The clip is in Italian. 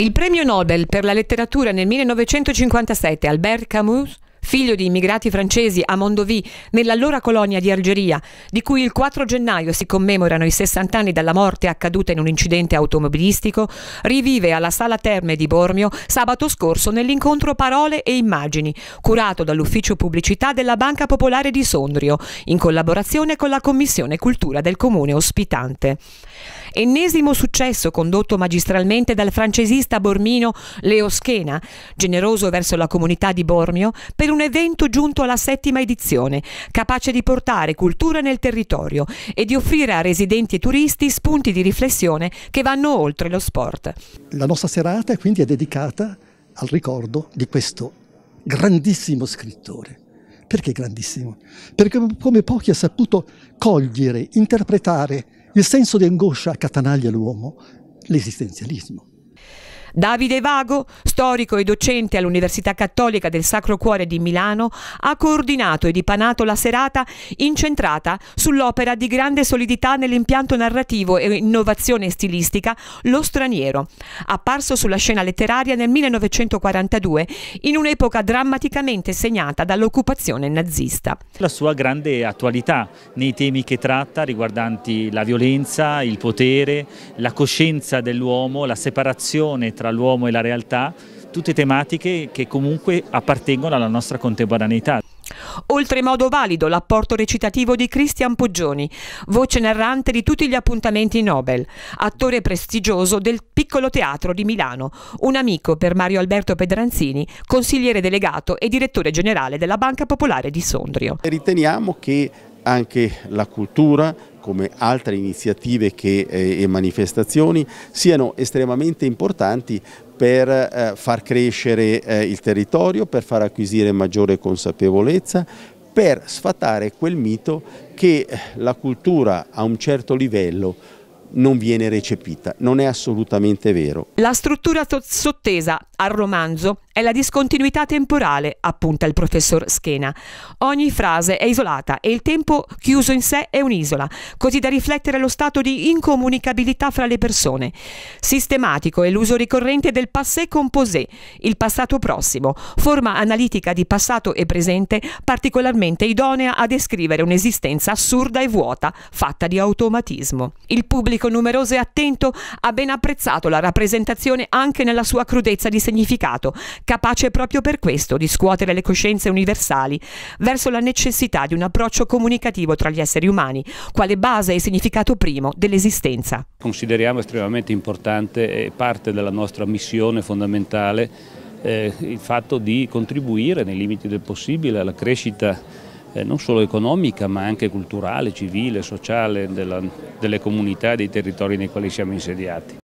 Il premio Nobel per la letteratura nel 1957 Albert Camus figlio di immigrati francesi a Mondovì, nell'allora colonia di Algeria, di cui il 4 gennaio si commemorano i 60 anni dalla morte accaduta in un incidente automobilistico, rivive alla Sala Terme di Bormio sabato scorso nell'incontro Parole e Immagini, curato dall'Ufficio Pubblicità della Banca Popolare di Sondrio, in collaborazione con la Commissione Cultura del Comune ospitante. Ennesimo successo condotto magistralmente dal francesista bormino Leo Schena, generoso verso la comunità di Bormio, per un evento giunto alla settima edizione, capace di portare cultura nel territorio e di offrire a residenti e turisti spunti di riflessione che vanno oltre lo sport. La nostra serata quindi è dedicata al ricordo di questo grandissimo scrittore. Perché grandissimo? Perché come pochi ha saputo cogliere, interpretare il senso di angoscia accatanaglia l'uomo, l'esistenzialismo. Davide Vago, storico e docente all'Università Cattolica del Sacro Cuore di Milano, ha coordinato e dipanato la serata incentrata sull'opera di grande solidità nell'impianto narrativo e innovazione stilistica Lo straniero, apparso sulla scena letteraria nel 1942 in un'epoca drammaticamente segnata dall'occupazione nazista. La sua grande attualità nei temi che tratta riguardanti la violenza, il potere, la coscienza dell'uomo, la separazione tra tra l'uomo e la realtà, tutte tematiche che comunque appartengono alla nostra contemporaneità. Oltremodo valido l'apporto recitativo di Cristian Poggioni, voce narrante di tutti gli appuntamenti Nobel, attore prestigioso del Piccolo Teatro di Milano, un amico per Mario Alberto Pedranzini, consigliere delegato e direttore generale della Banca Popolare di Sondrio. Riteniamo che anche la cultura come altre iniziative che, eh, e manifestazioni siano estremamente importanti per eh, far crescere eh, il territorio, per far acquisire maggiore consapevolezza, per sfatare quel mito che eh, la cultura a un certo livello non viene recepita. Non è assolutamente vero. La struttura sottesa al romanzo è la discontinuità temporale, appunta il professor Schena. Ogni frase è isolata e il tempo chiuso in sé è un'isola, così da riflettere lo stato di incomunicabilità fra le persone. Sistematico è l'uso ricorrente del passé composé, il passato prossimo, forma analitica di passato e presente particolarmente idonea a descrivere un'esistenza assurda e vuota, fatta di automatismo. Il pubblico pubblico numeroso e attento ha ben apprezzato la rappresentazione anche nella sua crudezza di significato, capace proprio per questo di scuotere le coscienze universali verso la necessità di un approccio comunicativo tra gli esseri umani, quale base e significato primo dell'esistenza. Consideriamo estremamente importante e parte della nostra missione fondamentale eh, il fatto di contribuire nei limiti del possibile alla crescita eh, non solo economica ma anche culturale, civile, sociale della, delle comunità e dei territori nei quali siamo insediati.